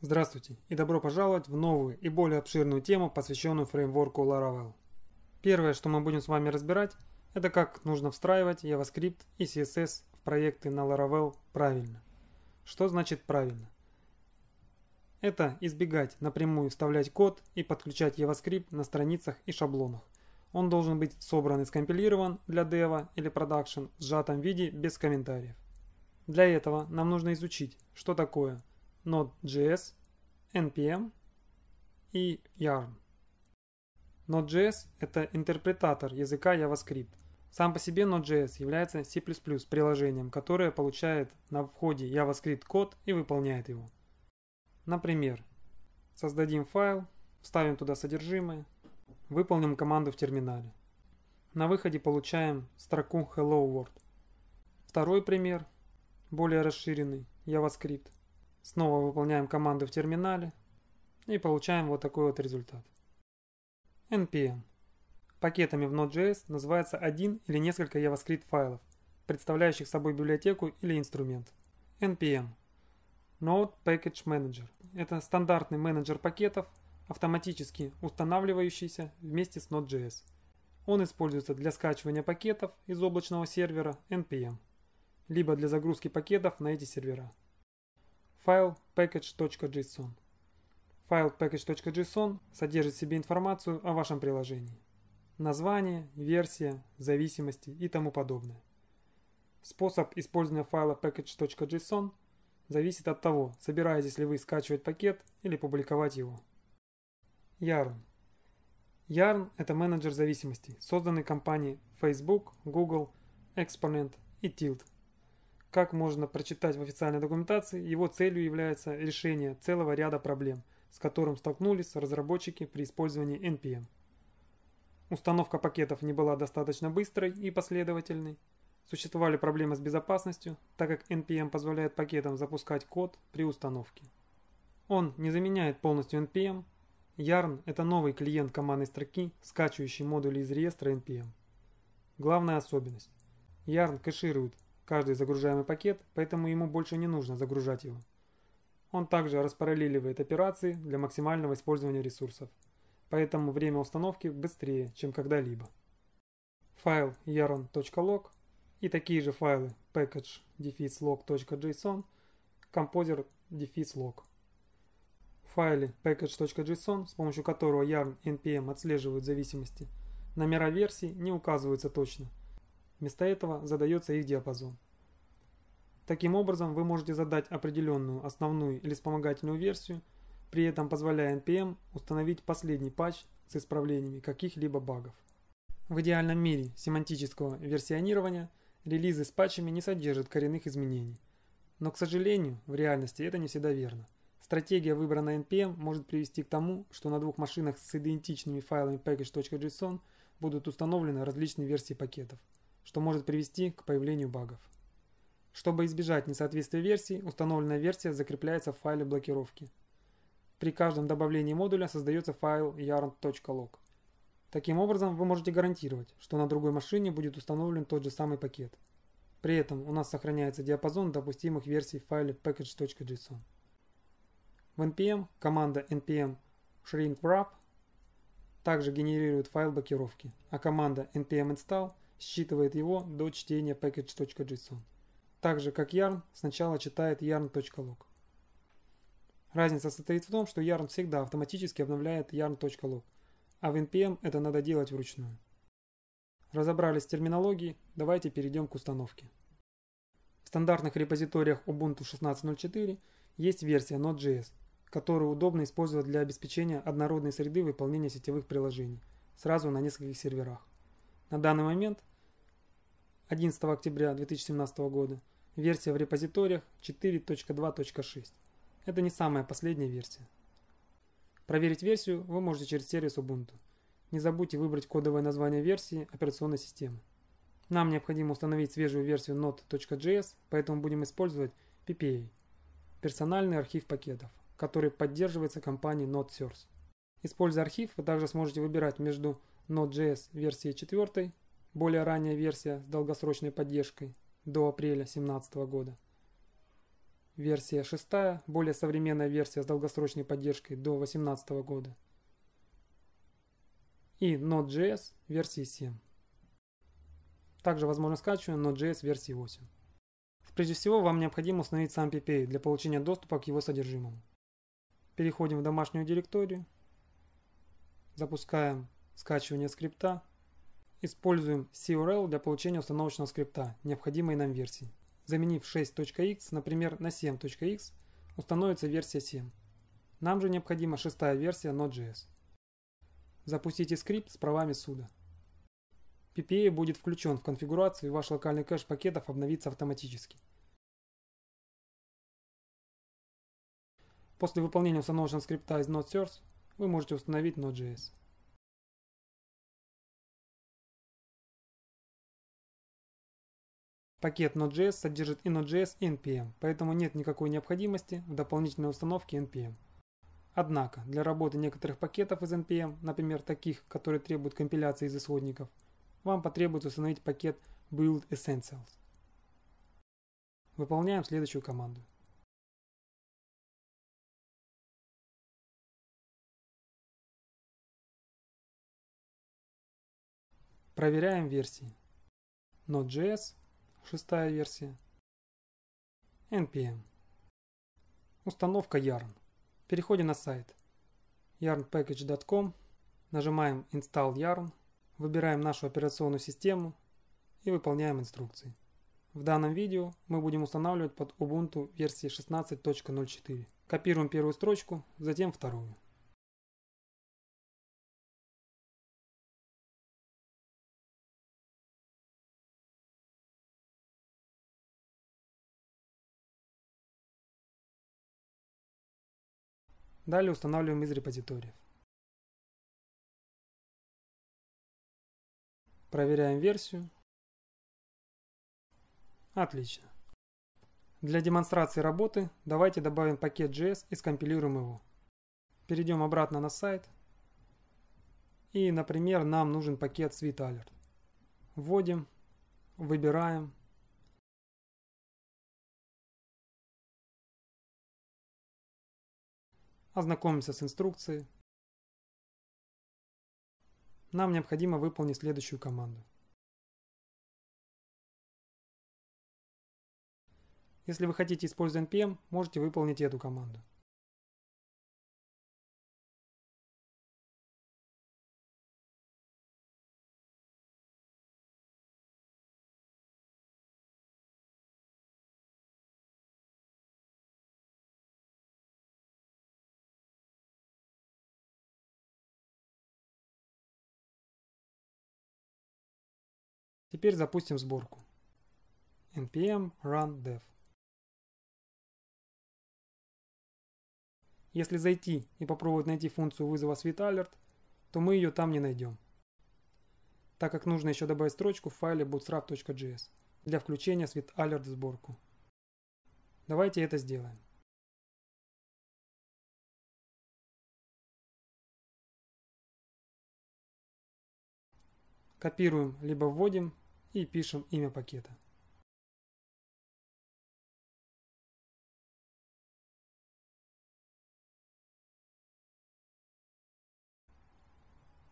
Здравствуйте и добро пожаловать в новую и более обширную тему, посвященную фреймворку Laravel. Первое, что мы будем с вами разбирать, это как нужно встраивать JavaScript и CSS в проекты на Laravel правильно. Что значит правильно? Это избегать напрямую вставлять код и подключать JavaScript на страницах и шаблонах. Он должен быть собран и скомпилирован для дева или продакшн в сжатом виде без комментариев. Для этого нам нужно изучить, что такое Node.js, NPM и Yarn. Node.js – это интерпретатор языка JavaScript. Сам по себе Node.js является C++ приложением, которое получает на входе JavaScript код и выполняет его. Например, создадим файл, вставим туда содержимое, выполним команду в терминале. На выходе получаем строку Hello World. Второй пример, более расширенный, JavaScript. Снова выполняем команду в терминале и получаем вот такой вот результат. NPM. Пакетами в Node.js называется один или несколько JavaScript файлов, представляющих собой библиотеку или инструмент. NPM Node Package Manager. Это стандартный менеджер пакетов, автоматически устанавливающийся вместе с Node.js. Он используется для скачивания пакетов из облачного сервера NPM, либо для загрузки пакетов на эти сервера. Файл package.json. Файл package.json содержит в себе информацию о вашем приложении. Название, версия, зависимости и тому подобное. Способ использования файла package.json – зависит от того, собираетесь ли вы скачивать пакет или публиковать его. Yarn. Yarn – это менеджер зависимостей, созданный компанией Facebook, Google, Exponent и Tilt. Как можно прочитать в официальной документации, его целью является решение целого ряда проблем, с которым столкнулись разработчики при использовании NPM. Установка пакетов не была достаточно быстрой и последовательной, Существовали проблемы с безопасностью, так как NPM позволяет пакетам запускать код при установке. Он не заменяет полностью NPM. Yarn – это новый клиент командной строки, скачивающий модули из реестра NPM. Главная особенность. Yarn кэширует каждый загружаемый пакет, поэтому ему больше не нужно загружать его. Он также распараллеливает операции для максимального использования ресурсов, поэтому время установки быстрее, чем когда-либо. Файл yarn.log и такие же файлы package-log.json, composer-log. В файле package.json, с помощью которого yarn npm отслеживают зависимости, номера версий не указываются точно. Вместо этого задается их диапазон. Таким образом, вы можете задать определенную основную или вспомогательную версию, при этом позволяя npm установить последний патч с исправлениями каких-либо багов. В идеальном мире семантического версионирования – релизы с патчами не содержат коренных изменений. Но, к сожалению, в реальности это не всегда верно. Стратегия, выбранная NPM, может привести к тому, что на двух машинах с идентичными файлами package.json будут установлены различные версии пакетов, что может привести к появлению багов. Чтобы избежать несоответствия версий, установленная версия закрепляется в файле блокировки. При каждом добавлении модуля создается файл yarn.log. Таким образом, вы можете гарантировать, что на другой машине будет установлен тот же самый пакет. При этом у нас сохраняется диапазон допустимых версий в файле package.json. В npm команда npm shrinkwrap также генерирует файл блокировки, а команда npm install считывает его до чтения package.json. Так же, как yarn, сначала читает yarn.log. Разница состоит в том, что yarn всегда автоматически обновляет yarn.log, а в NPM эм это надо делать вручную. Разобрались с терминологией, давайте перейдем к установке. В стандартных репозиториях Ubuntu 16.04 есть версия Node.js, которую удобно использовать для обеспечения однородной среды выполнения сетевых приложений сразу на нескольких серверах. На данный момент, 11 октября 2017 года, версия в репозиториях 4.2.6. Это не самая последняя версия. Проверить версию вы можете через сервис Ubuntu. Не забудьте выбрать кодовое название версии операционной системы. Нам необходимо установить свежую версию not.js, поэтому будем использовать PPA – персональный архив пакетов, который поддерживается компанией NodeSource. Используя архив, вы также сможете выбирать между Node.js версии 4, более ранняя версия с долгосрочной поддержкой до апреля 2017 года, версия 6, более современная версия с долгосрочной поддержкой до 2018 года, и Node.js версии 7. Также возможно скачивание Node.js версии 8. Прежде всего, вам необходимо установить сам PPA для получения доступа к его содержимому. Переходим в домашнюю директорию, запускаем скачивание скрипта, используем CURL для получения установочного скрипта необходимой нам версии. Заменив 6.x, например, на 7.x, установится версия 7. Нам же необходима шестая версия Node.js. Запустите скрипт с правами суда. PPA будет включен в конфигурацию и ваш локальный кэш пакетов обновится автоматически. После выполнения установочного скрипта из NodeSearch вы можете установить Node.js. Пакет Node.js содержит и Node.js, и NPM, поэтому нет никакой необходимости в дополнительной установке NPM. Однако, для работы некоторых пакетов из NPM, например, таких, которые требуют компиляции из исходников, вам потребуется установить пакет Build Essentials. Выполняем следующую команду. Проверяем версии. Node.js шестая версия. NPM. Установка Yarn. Переходим на сайт yarnpackage.com, нажимаем Install Yarn, выбираем нашу операционную систему и выполняем инструкции. В данном видео мы будем устанавливать под Ubuntu версии 16.04. Копируем первую строчку, затем вторую. Далее устанавливаем из репозиториев. Проверяем версию. Отлично. Для демонстрации работы давайте добавим пакет JS и скомпилируем его. Перейдем обратно на сайт. И, например, нам нужен пакет SweetAlert. Вводим, выбираем, Ознакомимся с инструкцией. Нам необходимо выполнить следующую команду. Если вы хотите использовать NPM, можете выполнить эту команду. Теперь запустим сборку. npm run dev. Если зайти и попробовать найти функцию вызова sweetalert, то мы ее там не найдем, так как нужно еще добавить строчку в файле bootstrap.js для включения sweetalert в сборку. Давайте это сделаем. Копируем, либо вводим и пишем имя пакета.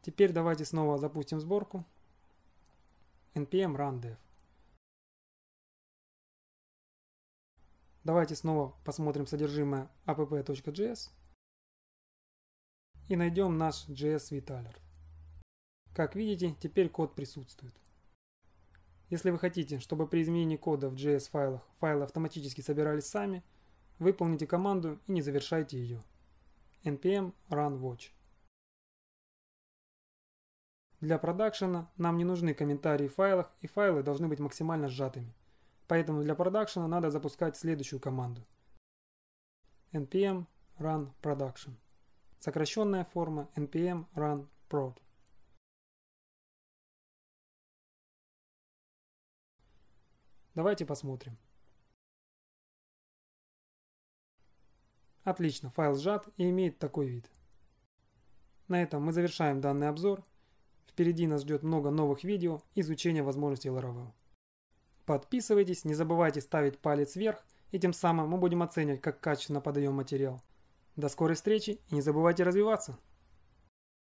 Теперь давайте снова запустим сборку. npm run dev. Давайте снова посмотрим содержимое app.js и найдем наш JS Vitaler. Как видите, теперь код присутствует. Если вы хотите, чтобы при изменении кода в JS-файлах файлы автоматически собирались сами, выполните команду и не завершайте ее. npm run watch. Для продакшена нам не нужны комментарии в файлах, и файлы должны быть максимально сжатыми. Поэтому для продакшена надо запускать следующую команду. npm run production. Сокращенная форма npm run prod. Давайте посмотрим. Отлично, файл сжат и имеет такой вид. На этом мы завершаем данный обзор. Впереди нас ждет много новых видео изучения возможностей Laravel. Подписывайтесь, не забывайте ставить палец вверх, и тем самым мы будем оценивать, как качественно подаем материал. До скорой встречи и не забывайте развиваться!